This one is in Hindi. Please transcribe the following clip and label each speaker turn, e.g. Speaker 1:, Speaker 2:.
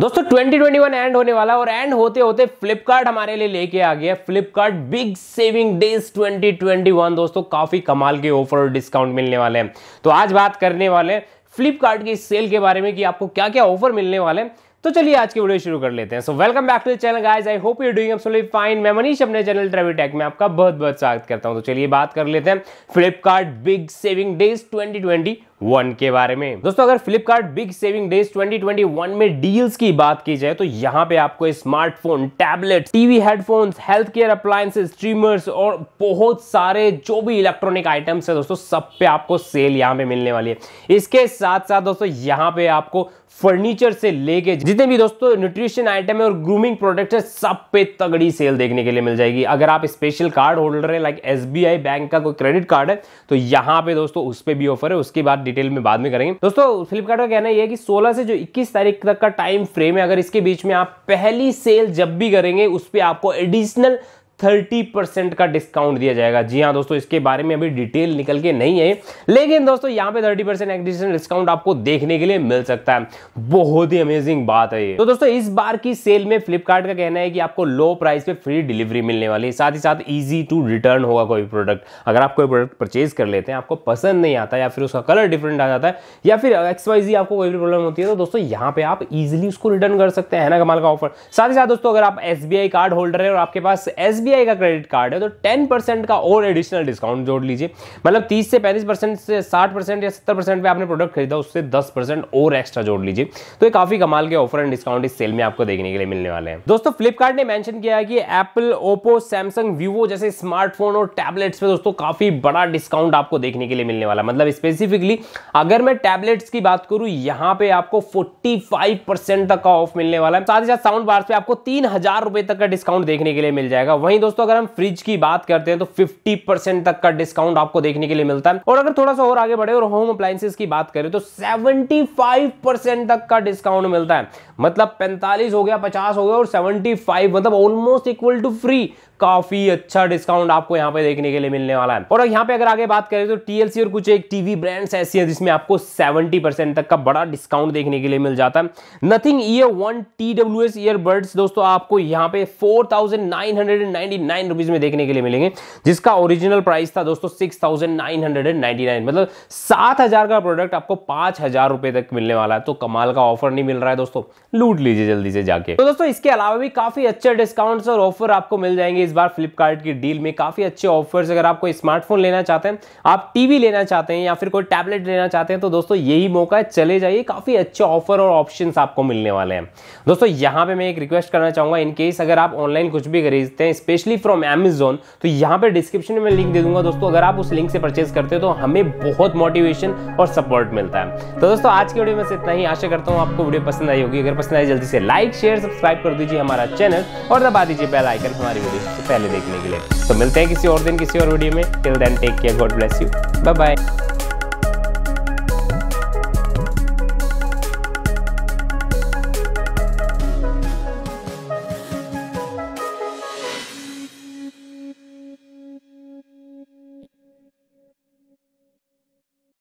Speaker 1: दोस्तों 2021 एंड होने वाला और एंड होते होते फ्लिपकार्ट हमारे लिए लेके आ गया फ्लिपकार्ट बिग सेविंग डेज 2021 दोस्तों काफी कमाल के ऑफर और डिस्काउंट मिलने वाले हैं तो आज बात करने वाले फ्लिपकार्ट की सेल के बारे में कि आपको क्या क्या ऑफर मिलने वाले हैं तो चलिए आज की वीडियो शुरू कर लेते हैं so welcome back to channel guys I hope you doing absolutely fine मैं मनीष अपने चैनल ट्रेवी टेक में आपका बहुत बहुत स्वागत करता हूं तो चलिए बात कर लेते हैं Flipkart big saving days 2020 one के बारे में दोस्तों अगर फ्लिपकार्ट बिग सेविंग डेज 2021 में डील्स की बात की जाए तो यहाँ पे आपको smartphone tablet TV headphones health care appliances streamers और बहुत सारे जो भी इलेक्ट्रॉनिक आइटम्स है दोस्तों सब पे आपको सेल यहाँ पे मिलने वाली है इसके साथ साथ दोस्तों यहाँ पे आपको फर्नीचर से लेके जितने भी दोस्तों न्यूट्रिशन आइटम है और ग्रूमिंग प्रोडक्ट है सब पे तगड़ी सेल देखने के लिए मिल जाएगी अगर आप स्पेशल कार्ड होल्डर है लाइक एस बैंक का कोई क्रेडिट कार्ड है तो यहाँ पे दोस्तों उस पर भी ऑफर है उसके बाद डिटेल में बाद में करेंगे दोस्तों फ्लिपकार्ट का कहना है कि सोलह से जो इक्कीस तारीख तक का टाइम फ्रेम है अगर इसके बीच में आप पहली सेल जब भी करेंगे उस पर आपको एडिशनल थर्टी परसेंट का डिस्काउंट दिया जाएगा जी हाँ दोस्तों इसके बारे में अभी डिटेल निकल के नहीं है लेकिन दोस्तों यहाँ पे थर्टी परसेंट डिस्काउंट आपको देखने के लिए मिल सकता है बहुत ही अमेजिंग बात है ये तो दोस्तों इस बार की सेल में फ्लिपकार्ट का कहना है कि आपको लो प्राइस पे फ्री डिलीवरी मिलने वाली है साथ ही साथ ईजी टू रिटर्न होगा कोई प्रोडक्ट अगर आप कोई प्रोडक्ट परचेज कर लेते हैं आपको पसंद नहीं आता या फिर उसका कलर डिफरेंट आ जाता है या फिर एक्सवाइजी आपको कोई भी प्रॉब्लम होती है तो दोस्तों यहाँ पे आप इजिली उसको रिटर्न कर सकते हैं ना कमाल का ऑफर साथ ही साथ दोस्तों अगर आप एस कार्ड होल्डर है और आपके पास एस एसबीआई का क्रेडिट कार्ड है तो टेन परसेंट का और एडिशनल डिस्काउंट जोड़ लीजिए मतलब तीस से पैंतीस परसेंट से साठ परसेंट या सत्तर परसेंट पे आपने प्रोडक्ट खरीदा उससे दस परसेंट और एक्स्ट्रा जोड़ लीजिए तो ये काफी कमाल के ऑफर एंड डिस्काउंट इस सेल में आपको देखने के लिए मिलने वाले हैं दोस्तों फ्लिपकार्ट ने मैंशन किया है कि एप्पल ओप्पो सैमसंग वीवो जैसे स्मार्टफोन और टैबलेट्स पे दोस्तों काफी बड़ा डिस्काउंट आपको देखने के लिए मिलने वाला मतलब स्पेसिफिकली अगर मैं टैबलेट्स की बात करूं यहां पे आपको 45 परसेंट तक का ऑफ मिलने वाला है साथ ही साथ साउंड बार्स पे आपको तीन हजार रुपए तक का डिस्काउंट देखने के लिए मिल जाएगा वहीं वहीं दोस्तों अगर हम फ्रिज की बात करते हैं तो 50% तक का डिस्काउंट आपको देखने के लिए मिलता है और अगर थोड़ा सा और आगे बढ़े और होम अप्लायसेज की बात करें तो 75% तक का डिस्काउंट मिलता है मतलब 45 हो गया 50 हो गया और 75 मतलब ऑलमोस्ट इक्वल टू फ्री काफी अच्छा डिस्काउंट आपको यहाँ पे देखने के लिए मिलने वाला है और यहाँ पे अगर आगे बात करें तो टीएलसी और कुछ एक टीवी ब्रांड्स ऐसी हैं जिसमें आपको 70 परसेंट तक का बड़ा डिस्काउंट देखने के लिए मिल जाता है Nothing Ear one T W S earbuds दोस्तों आपको यहाँ पे फोर नाइन रुपीज में देखने के लिए मिलेंगे जिसका ओरिजिनल प्राइस था दोस्तों सिक्स मतलब सात का प्रोडक्ट आपको पांच तक मिलने वाला है तो कमाल का ऑफर नहीं मिल रहा है दोस्तों लूट लीजिए जल्दी से जाके तो दोस्तों इसके अलावा भी काफी अच्छे डिस्काउंट्स और ऑफर आपको मिल जाएंगे इस बार फ्लिपकार्ट की डील में काफी अच्छे ऑफर्स अगर आपको स्मार्टफोन लेना चाहते हैं आप टीवी लेना चाहते हैं या फिर कोई टैबलेट लेना चाहते हैं तो दोस्तों यही मौका है चले जाइए काफी अच्छे ऑफर और ऑप्शन आपको मिलने वाले हैं दोस्तों यहां पर मैं एक रिक्वेस्ट करना चाहूंगा इनकेस अगर आप ऑनलाइन कुछ भी खरीदते हैं स्पेशली फ्रॉम एमेजोन तो यहाँ पर डिस्क्रिप्शन में लिंक दे दूंगा दोस्तों अगर आप उस लिंक से परचेज करते हो तो हमें बहुत मोटिवेशन और सपोर्ट मिलता है तो दोस्तों आज की वीडियो में से इतना ही आशा करता हूँ आपको वीडियो पसंद आई होगी अगर पसंद आई जल्दी से लाइक शेयर सब्सक्राइब कर दीजिए हमारा चैनल और दबा दीजिए बेल आइकन हमारी वीडियो से पहले देखने के लिए तो मिलते हैं किसी और दिन किसी और वीडियो में till then take care God bless you bye bye